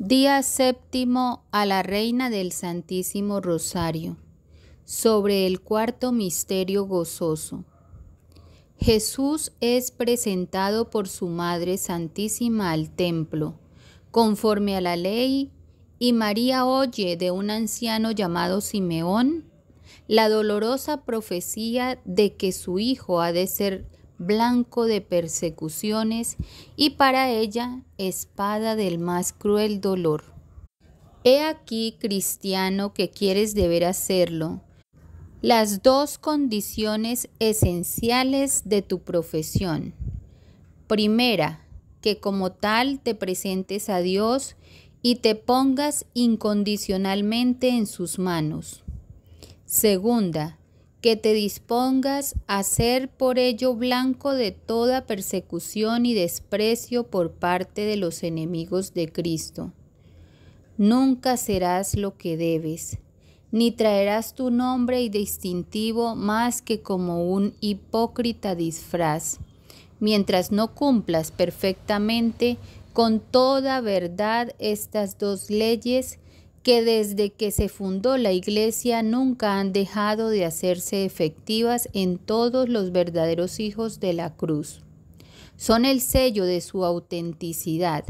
Día séptimo a la Reina del Santísimo Rosario, sobre el cuarto misterio gozoso. Jesús es presentado por su Madre Santísima al templo, conforme a la ley, y María oye de un anciano llamado Simeón la dolorosa profecía de que su hijo ha de ser blanco de persecuciones y para ella espada del más cruel dolor. He aquí, cristiano, que quieres deber hacerlo. Las dos condiciones esenciales de tu profesión. Primera, que como tal te presentes a Dios y te pongas incondicionalmente en sus manos. Segunda, que te dispongas a ser por ello blanco de toda persecución y desprecio por parte de los enemigos de Cristo. Nunca serás lo que debes, ni traerás tu nombre y distintivo más que como un hipócrita disfraz, mientras no cumplas perfectamente con toda verdad estas dos leyes, que desde que se fundó la Iglesia nunca han dejado de hacerse efectivas en todos los verdaderos hijos de la cruz. Son el sello de su autenticidad,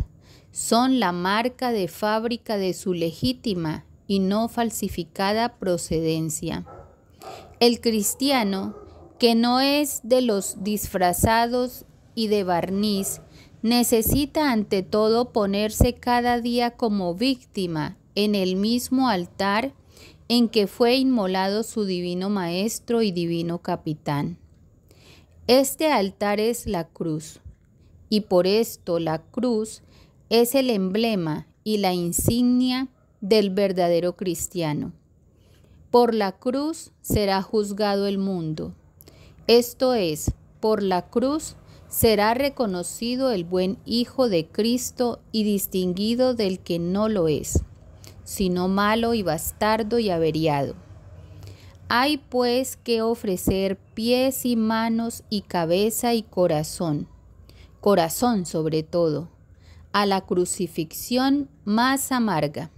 son la marca de fábrica de su legítima y no falsificada procedencia. El cristiano, que no es de los disfrazados y de barniz, necesita ante todo ponerse cada día como víctima en el mismo altar en que fue inmolado su divino Maestro y divino Capitán. Este altar es la cruz, y por esto la cruz es el emblema y la insignia del verdadero cristiano. Por la cruz será juzgado el mundo. Esto es, por la cruz será reconocido el buen Hijo de Cristo y distinguido del que no lo es sino malo y bastardo y averiado. Hay pues que ofrecer pies y manos y cabeza y corazón, corazón sobre todo, a la crucifixión más amarga.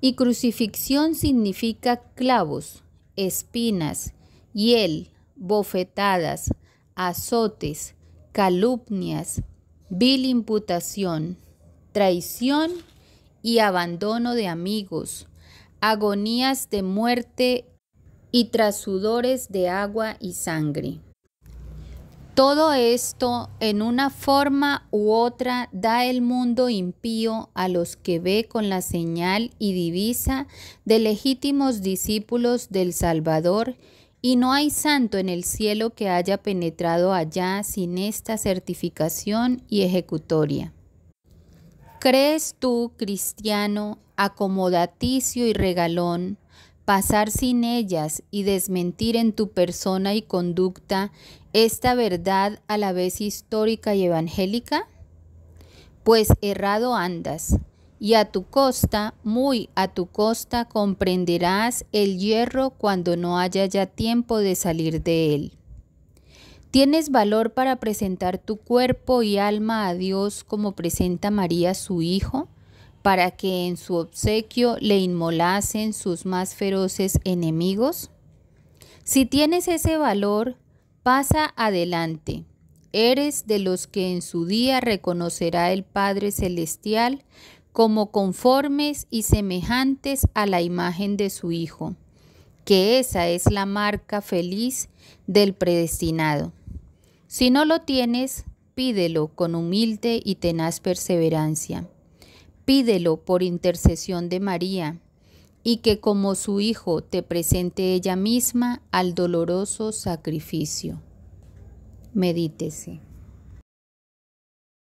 Y crucifixión significa clavos, espinas, hiel, bofetadas, azotes, calumnias, vil imputación, traición y abandono de amigos, agonías de muerte y trasudores de agua y sangre. Todo esto en una forma u otra da el mundo impío a los que ve con la señal y divisa de legítimos discípulos del Salvador, y no hay santo en el cielo que haya penetrado allá sin esta certificación y ejecutoria. ¿Crees tú, cristiano, acomodaticio y regalón, pasar sin ellas y desmentir en tu persona y conducta esta verdad a la vez histórica y evangélica? Pues errado andas, y a tu costa, muy a tu costa, comprenderás el hierro cuando no haya ya tiempo de salir de él. Tienes valor para presentar tu cuerpo y alma a Dios como presenta María su Hijo, para que en su obsequio le inmolasen sus más feroces enemigos. Si tienes ese valor, pasa adelante. Eres de los que en su día reconocerá el Padre Celestial como conformes y semejantes a la imagen de su Hijo, que esa es la marca feliz del predestinado. Si no lo tienes, pídelo con humilde y tenaz perseverancia. Pídelo por intercesión de María, y que como su Hijo te presente ella misma al doloroso sacrificio. Medítese.